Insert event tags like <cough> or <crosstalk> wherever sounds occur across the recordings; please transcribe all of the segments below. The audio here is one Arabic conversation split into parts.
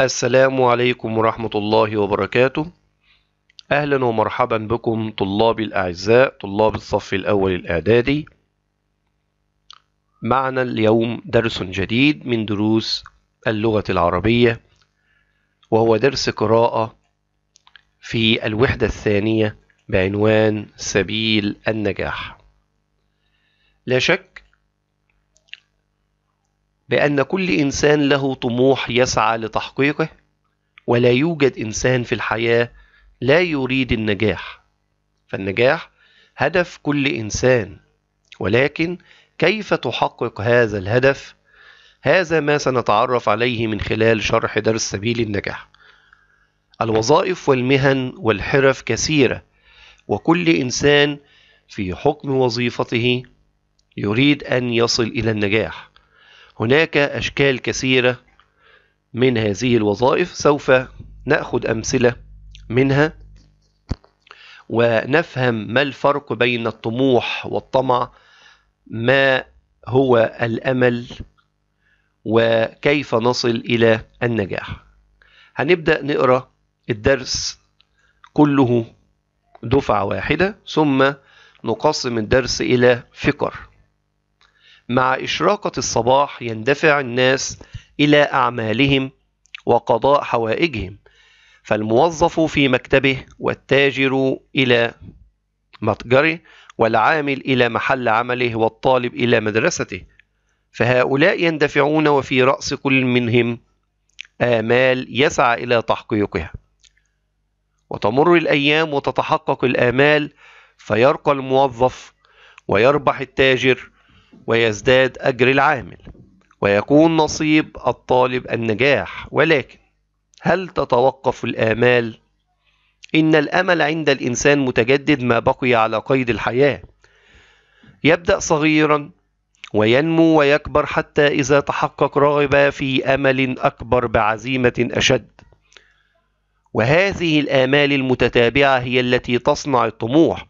السلام عليكم ورحمة الله وبركاته أهلا ومرحبا بكم طلابي الأعزاء طلاب الصف الأول الإعدادي معنا اليوم درس جديد من دروس اللغة العربية وهو درس قراءة في الوحدة الثانية بعنوان سبيل النجاح لا شك بأن كل إنسان له طموح يسعى لتحقيقه ولا يوجد إنسان في الحياة لا يريد النجاح فالنجاح هدف كل إنسان ولكن كيف تحقق هذا الهدف هذا ما سنتعرف عليه من خلال شرح درس سبيل النجاح الوظائف والمهن والحرف كثيرة وكل إنسان في حكم وظيفته يريد أن يصل إلى النجاح هناك أشكال كثيرة من هذه الوظائف سوف نأخذ أمثلة منها ونفهم ما الفرق بين الطموح والطمع ما هو الأمل وكيف نصل إلى النجاح هنبدأ نقرأ الدرس كله دفعة واحدة ثم نقسم الدرس إلى فقر مع إشراقة الصباح يندفع الناس إلى أعمالهم وقضاء حوائجهم فالموظف في مكتبه والتاجر إلى متجره والعامل إلى محل عمله والطالب إلى مدرسته فهؤلاء يندفعون وفي رأس كل منهم آمال يسعى إلى تحقيقها وتمر الأيام وتتحقق الآمال فيرقى الموظف ويربح التاجر ويزداد أجر العامل ويكون نصيب الطالب النجاح ولكن هل تتوقف الآمال؟ إن الأمل عند الإنسان متجدد ما بقي على قيد الحياة يبدأ صغيرا وينمو ويكبر حتى إذا تحقق رغب في أمل أكبر بعزيمة أشد وهذه الآمال المتتابعة هي التي تصنع الطموح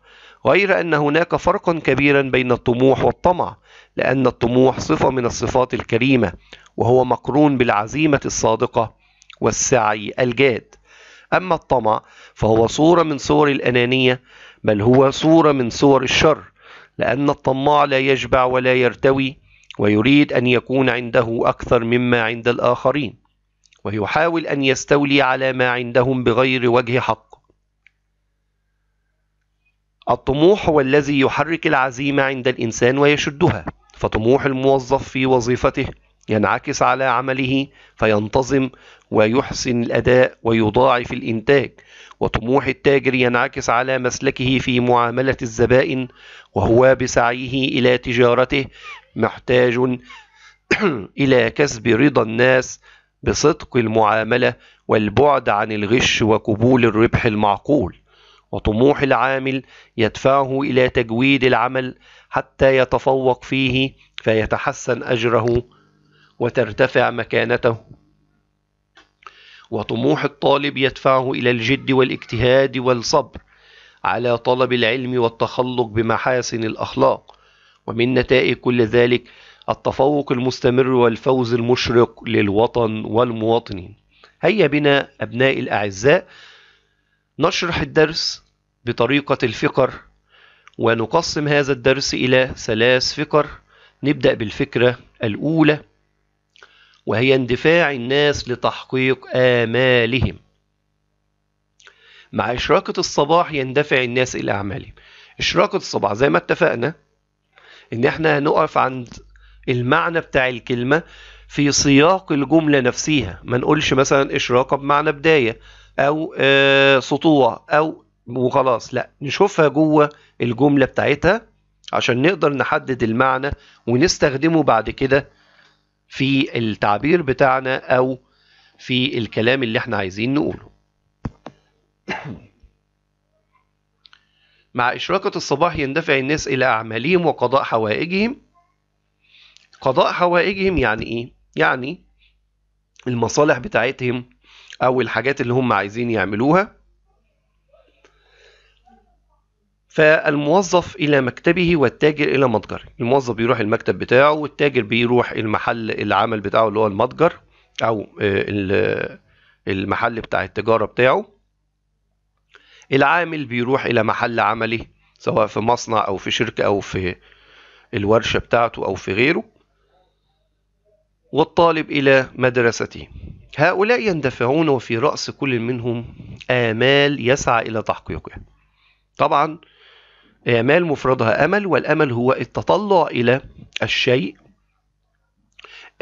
غير أن هناك فرقا كبيرا بين الطموح والطمع لأن الطموح صفة من الصفات الكريمة وهو مقرون بالعزيمة الصادقة والسعي الجاد أما الطمع فهو صورة من صور الأنانية بل هو صورة من صور الشر لأن الطماع لا يشبع ولا يرتوي ويريد أن يكون عنده أكثر مما عند الآخرين ويحاول أن يستولي على ما عندهم بغير وجه حق الطموح هو الذي يحرك العزيمة عند الإنسان ويشدها فطموح الموظف في وظيفته ينعكس على عمله فينتظم ويحسن الاداء ويضاعف الانتاج وطموح التاجر ينعكس على مسلكه في معامله الزبائن وهو بسعيه الى تجارته محتاج <clears throat> الى كسب رضا الناس بصدق المعامله والبعد عن الغش وقبول الربح المعقول وطموح العامل يدفعه إلى تجويد العمل حتى يتفوق فيه فيتحسن أجره وترتفع مكانته وطموح الطالب يدفعه إلى الجد والاجتهاد والصبر على طلب العلم والتخلق بمحاسن الأخلاق ومن نتائج كل ذلك التفوق المستمر والفوز المشرق للوطن والمواطنين هيا بنا أبنائي الأعزاء نشرح الدرس بطريقة الفقر ونقسم هذا الدرس إلى ثلاث فقر نبدأ بالفكرة الأولى وهي اندفاع الناس لتحقيق آمالهم مع إشراقة الصباح يندفع الناس إلى أعمالهم إشراقة الصباح زي ما اتفقنا إن إحنا هنقف عند المعنى بتاع الكلمة في سياق الجملة نفسها ما نقولش مثلا إشراقة بمعنى بداية أو آه، سطوع أو وخلاص لا نشوفها جوه الجملة بتاعتها عشان نقدر نحدد المعنى ونستخدمه بعد كده في التعبير بتاعنا أو في الكلام اللي احنا عايزين نقوله مع إشراقة الصباح يندفع الناس إلى أعمالهم وقضاء حوائجهم قضاء حوائجهم يعني إيه؟ يعني المصالح بتاعتهم أو الحاجات اللي هم عايزين يعملوها فالموظف الى مكتبه والتاجر الى متجره الموظف بيروح المكتب بتاعه والتاجر بيروح المحل العمل بتاعه اللي هو المتجر او المحل بتاع التجاره بتاعه العامل بيروح الى محل عمله سواء في مصنع او في شركه او في الورشه بتاعته او في غيره والطالب الى مدرسته هؤلاء يندفعون وفي راس كل منهم امال يسعى الى تحقيقها طبعا آمال مفردها أمل والأمل هو التطلع إلى الشيء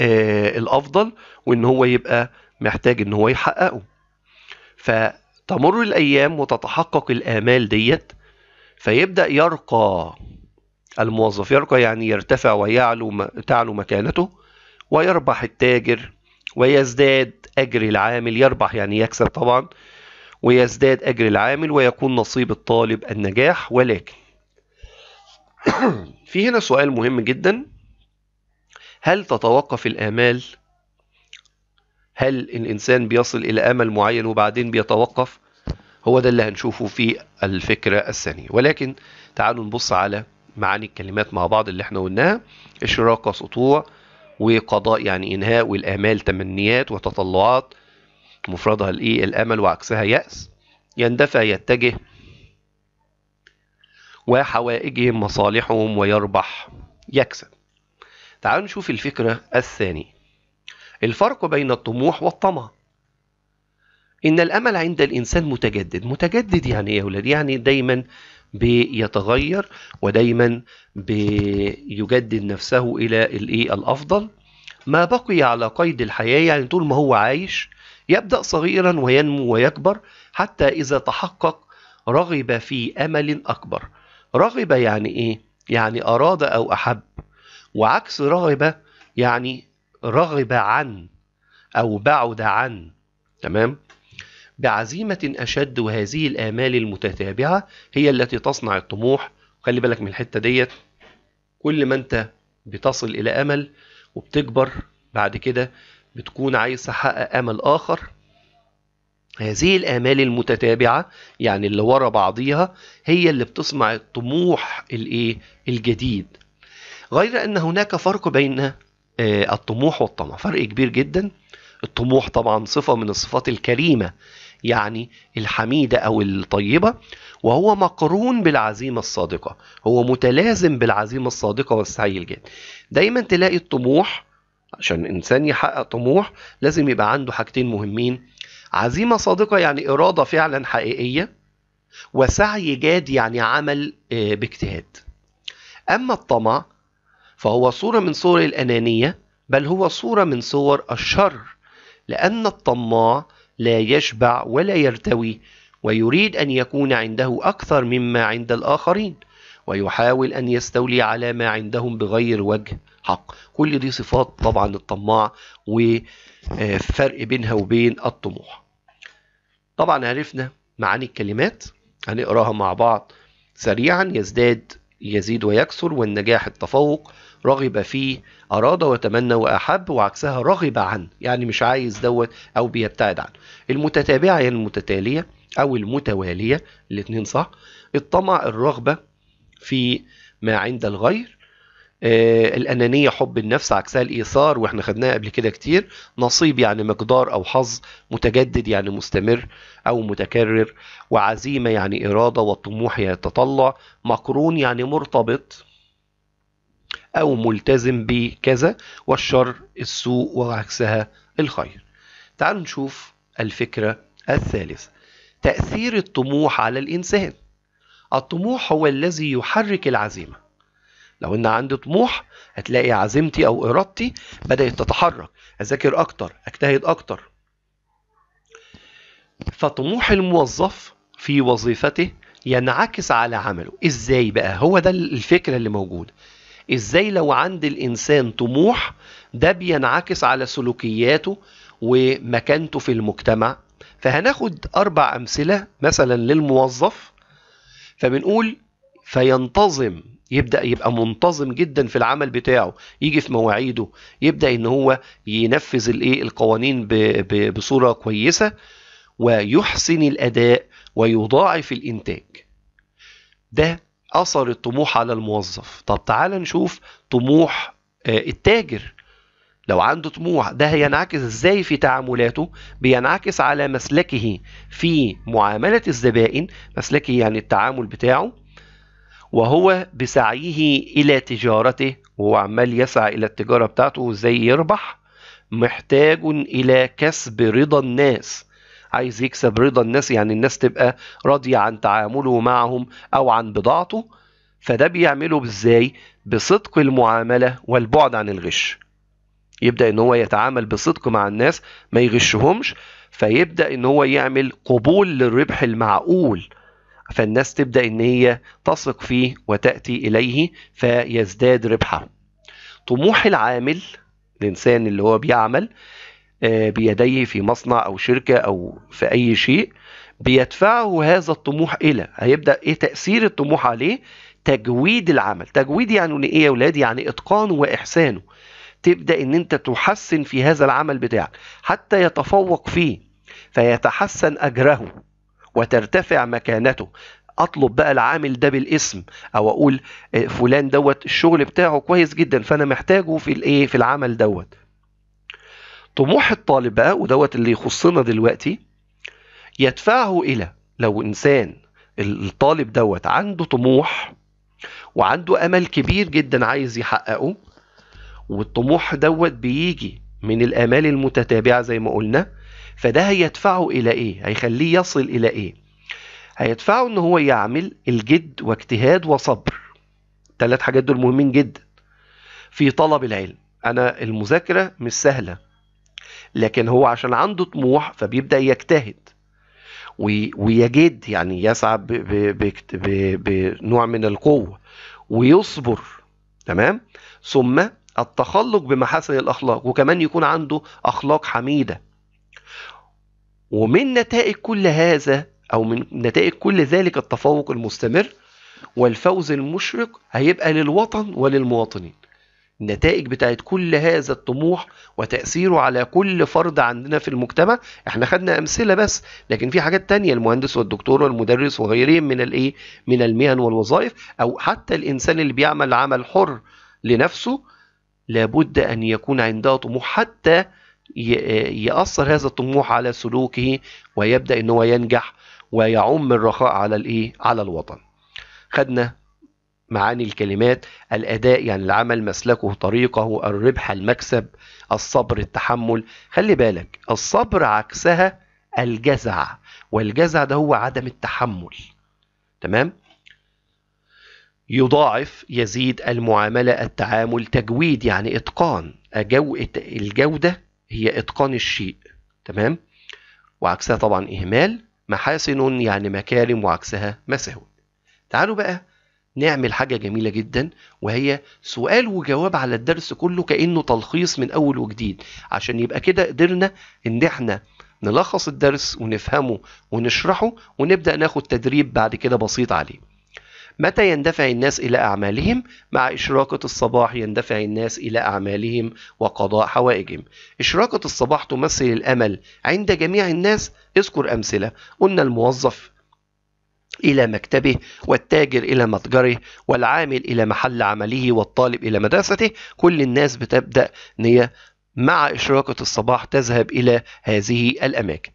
آه، الأفضل وإن هو يبقى محتاج إن هو يحققه فتمر الأيام وتتحقق الآمال ديت فيبدأ يرقى الموظف يرقى يعني يرتفع ويعلو تعلو مكانته ويربح التاجر ويزداد أجر العامل يربح يعني يكسب طبعا ويزداد أجر العامل ويكون نصيب الطالب النجاح ولكن في هنا سؤال مهم جدا هل تتوقف الآمال؟ هل الإنسان بيصل إلى أمل معين وبعدين بيتوقف؟ هو ده اللي هنشوفه في الفكرة الثانية ولكن تعالوا نبص على معاني الكلمات مع بعض اللي احنا قلناها إشراقة سطوع وقضاء يعني إنهاء والآمال تمنيات وتطلعات مفردها الإيه الأمل وعكسها يأس يندفع يتجه وحوائجهم مصالحهم ويربح يكسب تعالوا نشوف الفكرة الثانية الفرق بين الطموح والطمع إن الأمل عند الإنسان متجدد متجدد يعني إيه يا ولاد يعني دايما بيتغير ودايما بيجدد نفسه إلى الإيه الأفضل ما بقي على قيد الحياة يعني طول ما هو عايش يبدأ صغيرا وينمو ويكبر حتى إذا تحقق رغب في أمل أكبر رغب يعني ايه يعني اراد او احب وعكس رغب يعني رغب عن او بعد عن تمام بعزيمه اشد وهذه الامال المتتابعه هي التي تصنع الطموح خلي بالك من الحته ديت كل ما انت بتصل الى امل وبتكبر بعد كده بتكون عايز تحقق امل اخر هذه الآمال المتتابعة يعني اللي ورا بعضيها هي اللي بتصنع الطموح الإيه؟ الجديد غير أن هناك فرق بين آه، الطموح والطمع فرق كبير جدا الطموح طبعا صفة من الصفات الكريمة يعني الحميدة أو الطيبة وهو مقرون بالعزيمة الصادقة هو متلازم بالعزيمة الصادقة والسعي الجاد دايما تلاقي الطموح عشان الإنسان يحقق طموح لازم يبقى عنده حاجتين مهمين عزيمة صادقة يعني إرادة فعلا حقيقية وسعي جاد يعني عمل آه، باجتهاد أما الطمع فهو صورة من صور الأنانية بل هو صورة من صور الشر لأن الطماع لا يشبع ولا يرتوي ويريد أن يكون عنده أكثر مما عند الآخرين ويحاول أن يستولي على ما عندهم بغير وجه حق كل دي صفات طبعا الطماع وفرق بينها وبين الطموح طبعا عرفنا معاني الكلمات هنقراها مع بعض سريعا يزداد يزيد ويكثر والنجاح التفوق رغب فيه أراد وتمنى وأحب وعكسها رغب عنه يعني مش عايز دوت أو بيبتعد عنه المتتابعة يعني المتتالية أو المتوالية الاتنين صح الطمع الرغبة في ما عند الغير آه، الأنانية حب النفس عكسها الإيثار وإحنا خدناها قبل كده كتير نصيب يعني مقدار أو حظ متجدد يعني مستمر أو متكرر وعزيمة يعني إرادة والطموح يتطلع مقرون يعني مرتبط أو ملتزم بكذا والشر السوء وعكسها الخير تعالوا نشوف الفكرة الثالثة تأثير الطموح على الإنسان الطموح هو الذي يحرك العزيمة لو ان عندي طموح هتلاقي عزيمتي او ارادتي بدات تتحرك اذاكر اكتر اجتهد اكتر فطموح الموظف في وظيفته ينعكس على عمله ازاي بقى هو ده الفكره اللي موجوده ازاي لو عند الانسان طموح ده بينعكس على سلوكياته ومكانته في المجتمع فهناخد اربع امثله مثلا للموظف فبنقول فينتظم يبدا يبقى منتظم جدا في العمل بتاعه يجي في مواعيده يبدا ان هو ينفذ الايه القوانين بصوره كويسه ويحسن الاداء ويضاعف الانتاج ده اثر الطموح على الموظف طب تعال نشوف طموح آه، التاجر لو عنده طموح ده هينعكس ازاي في تعاملاته بينعكس على مسلكه في معاملة الزبائن مسلكه يعني التعامل بتاعه وهو بسعيه إلى تجارته وهو عمال يسعى إلى التجارة بتاعته وإزاي يربح محتاج إلى كسب رضا الناس عايز يكسب رضا الناس يعني الناس تبقى راضية عن تعامله معهم أو عن بضاعته فده بيعمله إزاي بصدق المعاملة والبعد عن الغش يبدا ان هو يتعامل بصدق مع الناس ما يغشهمش فيبدا ان هو يعمل قبول للربح المعقول فالناس تبدا ان هي تثق فيه وتاتي اليه فيزداد ربحه طموح العامل الانسان اللي هو بيعمل آه، بيديه في مصنع او شركه او في اي شيء بيدفعه هذا الطموح الى هيبدا ايه تاثير الطموح عليه تجويد العمل تجويد يعني ايه يا اولاد يعني اتقانه واحسانه تبدا ان انت تحسن في هذا العمل بتاعك حتى يتفوق فيه فيتحسن اجره وترتفع مكانته اطلب بقى العامل ده بالاسم او اقول آه، فلان دوت الشغل بتاعه كويس جدا فانا محتاجه في الايه في العمل دوت طموح الطالب بقى ودوت اللي يخصنا دلوقتي يدفعه الى لو انسان الطالب دوت عنده طموح وعنده امل كبير جدا عايز يحققه والطموح دوت بيجي من الآمال المتتابعة زي ما قلنا فده هيدفعه إلى إيه؟ هيخليه يصل إلى إيه؟ هيدفعه إن هو يعمل الجد واجتهاد وصبر ثلاث حاجات دول مهمين جدا في طلب العلم أنا المذاكرة مش سهلة لكن هو عشان عنده طموح فبيبدأ يجتهد ويجد يعني يسعى بنوع من القوة ويصبر تمام ثم التخلق بمحاسن الأخلاق وكمان يكون عنده أخلاق حميدة ومن نتائج كل هذا أو من نتائج كل ذلك التفوق المستمر والفوز المشرق هيبقى للوطن وللمواطنين النتائج بتاعت كل هذا الطموح وتأثيره على كل فرد عندنا في المجتمع احنا خدنا أمثلة بس لكن في حاجات تانية المهندس والدكتور والمدرس وغيرهم من الايه من المهن والوظائف أو حتى الإنسان اللي بيعمل عمل حر لنفسه لابد أن يكون عنده طموح حتى يأثر هذا الطموح على سلوكه ويبدأ أنه ينجح ويعم الرخاء على الإيه؟ على الوطن خدنا معاني الكلمات الأداء يعني العمل مسلكه طريقه الربح المكسب الصبر التحمل خلي بالك الصبر عكسها الجزع والجزع ده هو عدم التحمل تمام يضاعف يزيد المعاملة التعامل تجويد يعني إتقان أجو الجودة هي إتقان الشيء تمام وعكسها طبعا إهمال محاسن يعني مكارم وعكسها مساوئ تعالوا بقى نعمل حاجة جميلة جدا وهي سؤال وجواب على الدرس كله كأنه تلخيص من أول وجديد عشان يبقى كده قدرنا إن إحنا نلخص الدرس ونفهمه ونشرحه ونبدأ ناخد تدريب بعد كده بسيط عليه متى يندفع الناس إلى أعمالهم؟ مع إشراقة الصباح يندفع الناس إلى أعمالهم وقضاء حوائجهم. إشراقة الصباح تمثل الأمل عند جميع الناس، اذكر أمثلة، قلنا الموظف إلى مكتبه والتاجر إلى متجره والعامل إلى محل عمله والطالب إلى مدرسته كل الناس بتبدأ نية مع إشراقة الصباح تذهب إلى هذه الأماكن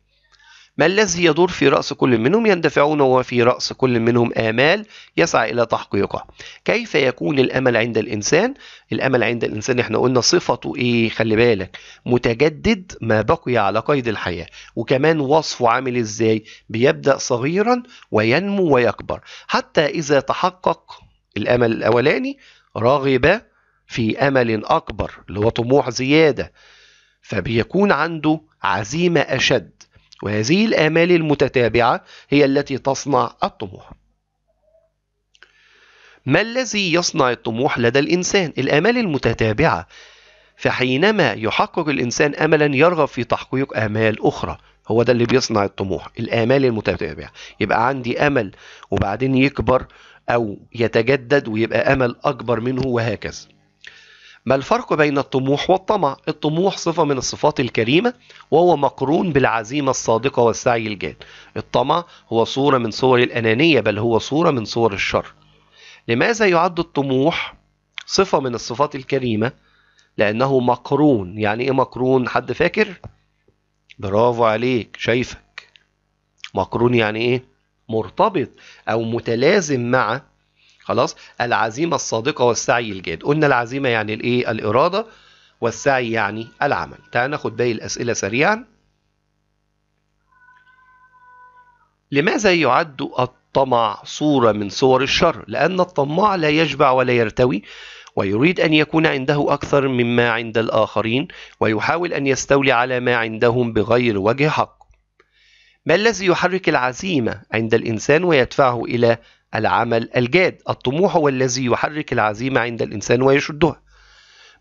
ما الذي يدور في رأس كل منهم يندفعون وفي رأس كل منهم آمال يسعى إلى تحقيقها كيف يكون الأمل عند الإنسان الأمل عند الإنسان احنا قلنا صفته إيه خلي بالك متجدد ما بقي على قيد الحياة وكمان وصفه عامل إزاي بيبدأ صغيرا وينمو ويكبر حتى إذا تحقق الأمل الأولاني راغبة في أمل أكبر اللي هو طموح زيادة فبيكون عنده عزيمة أشد وهذه الآمال المتتابعة هي التي تصنع الطموح ما الذي يصنع الطموح لدى الإنسان؟ الآمال المتتابعة فحينما يحقق الإنسان أملا يرغب في تحقيق آمال أخرى هو ده اللي بيصنع الطموح الآمال المتتابعة يبقى عندي أمل وبعدين يكبر أو يتجدد ويبقى أمل أكبر منه وهكذا ما الفرق بين الطموح والطمع الطموح صفة من الصفات الكريمة وهو مقرون بالعزيمة الصادقة والسعي الجاد الطمع هو صورة من صور الأنانية بل هو صورة من صور الشر لماذا يعد الطموح صفة من الصفات الكريمة لأنه مقرون يعني إيه مقرون حد فاكر برافو عليك شايفك مقرون يعني إيه مرتبط أو متلازم مع خلاص العزيمة الصادقة والسعي الجاد قلنا العزيمة يعني الايه الإرادة والسعي يعني العمل تعال ناخد باقي الأسئلة سريعا لماذا يعد الطمع صورة من صور الشر لأن الطماع لا يشبع ولا يرتوي ويريد أن يكون عنده أكثر مما عند الآخرين ويحاول أن يستولي على ما عندهم بغير وجه حق ما الذي يحرك العزيمة عند الإنسان ويدفعه إلى العمل الجاد الطموح هو الذي يحرك العزيمة عند الإنسان ويشدها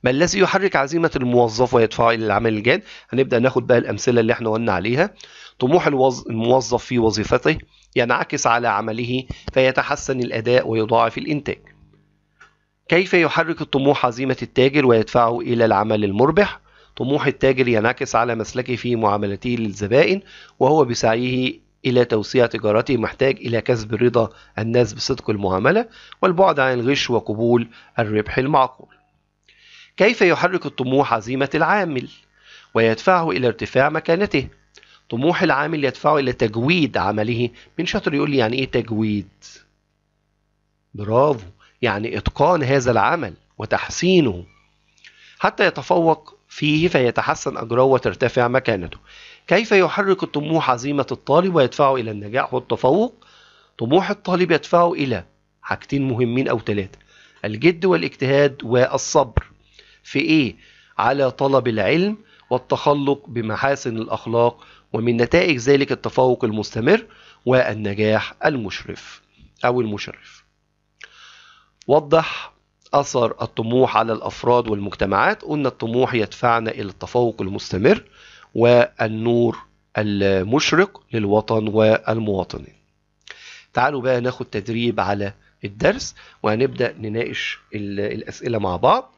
ما الذي يحرك عزيمة الموظف ويدفعه إلى العمل الجاد هنبدأ ناخد بقى الأمثلة اللي احنا قلنا عليها طموح الموظف في وظيفته ينعكس على عمله فيتحسن الأداء ويضاعف الإنتاج كيف يحرك الطموح عزيمة التاجر ويدفعه إلى العمل المربح؟ طموح التاجر ينعكس على مسلكه في معاملته للزبائن وهو بسعيه إلى توسيع تجارته محتاج إلى كسب رضا الناس بصدق المعاملة والبعد عن الغش وقبول الربح المعقول. كيف يحرك الطموح عزيمة العامل ويدفعه إلى ارتفاع مكانته؟ طموح العامل يدفعه إلى تجويد عمله من شاطر يقول لي يعني إيه تجويد؟ برافو يعني إتقان هذا العمل وتحسينه حتى يتفوق فيه فيتحسن أجره وترتفع مكانته كيف يحرك الطموح عزيمة الطالب ويدفعه إلى النجاح والتفوق؟ طموح الطالب يدفعه إلى حاجتين مهمين أو ثلاثة الجد والاجتهاد والصبر في إيه؟ على طلب العلم والتخلق بمحاسن الأخلاق ومن نتائج ذلك التفوق المستمر والنجاح المشرف أو المشرف وضح أثر الطموح على الأفراد والمجتمعات قلنا الطموح يدفعنا إلى التفوق المستمر والنور المشرق للوطن والمواطنين تعالوا بقى ناخد تدريب على الدرس وهنبدأ نناقش الأسئلة مع بعض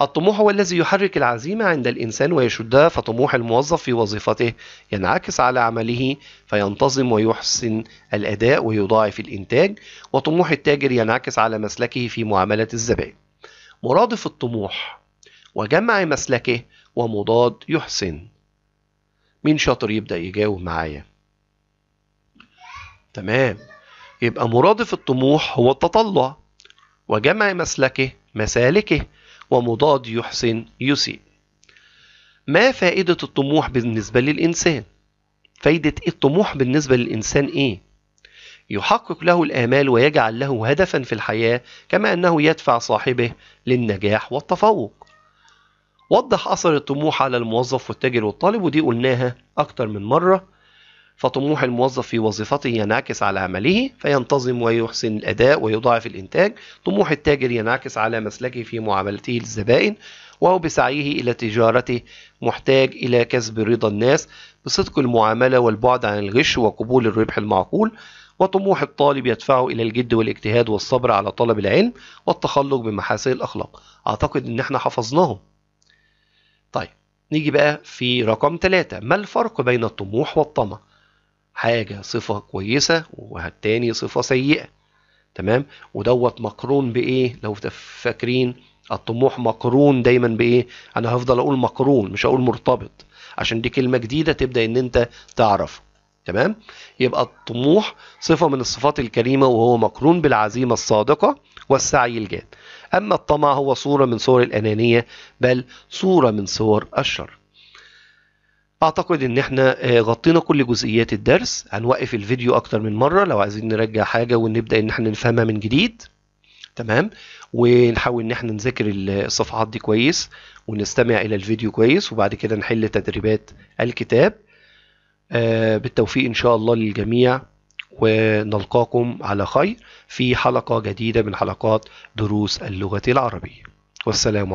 الطموح هو الذي يحرك العزيمة عند الإنسان ويشدها فطموح الموظف في وظيفته ينعكس على عمله فينتظم ويحسن الأداء ويضاعف الإنتاج وطموح التاجر ينعكس على مسلكه في معاملة الزبائن مرادف الطموح وجمع مسلكه ومضاد يحسن مين شاطر يبدأ يجاوب معايا تمام يبقى مرادف الطموح هو التطلع وجمع مسلكه مسالكه ومضاد يحسن يسيء ما فائدة الطموح بالنسبة للإنسان؟ فايدة الطموح بالنسبة للإنسان إيه؟ يحقق له الآمال ويجعل له هدفا في الحياة كما أنه يدفع صاحبه للنجاح والتفوق وضح أثر الطموح على الموظف والتاجر والطالب ودي قلناها أكتر من مرة فطموح الموظف في وظيفته ينعكس على عمله فينتظم ويحسن الأداء ويضاعف الإنتاج طموح التاجر ينعكس على مسلكه في معاملته للزبائن وهو بسعيه إلى تجارته محتاج إلى كسب رضا الناس بصدق المعاملة والبعد عن الغش وقبول الربح المعقول وطموح الطالب يدفعه إلى الجد والاجتهاد والصبر على طلب العلم والتخلق بمحاسن الأخلاق أعتقد إن احنا حفظناهم نيجي بقى في رقم ثلاثة ما الفرق بين الطموح والطمع حاجة صفة كويسة والتاني صفة سيئة تمام ودوت مقرون بايه لو فاكرين الطموح مقرون دايما بايه انا هفضل اقول مقرون مش هقول مرتبط عشان دي كلمة جديدة تبدأ ان انت تعرف تمام يبقى الطموح صفة من الصفات الكريمة وهو مقرون بالعزيمة الصادقة والسعي الجاد أما الطمع هو صورة من صور الأنانية بل صورة من صور الشر أعتقد إن إحنا آه، غطينا كل جزئيات الدرس هنوقف الفيديو أكتر من مرة لو عايزين نرجع حاجة ونبدأ إن إحنا نفهمها من جديد تمام ونحاول ان احنا نذاكر الصفحات دي كويس ونستمع الى الفيديو كويس وبعد كده نحل تدريبات الكتاب آه، بالتوفيق إن شاء الله للجميع ونلقاكم على خير في حلقة جديدة من حلقات دروس اللغة العربية والسلام عليكم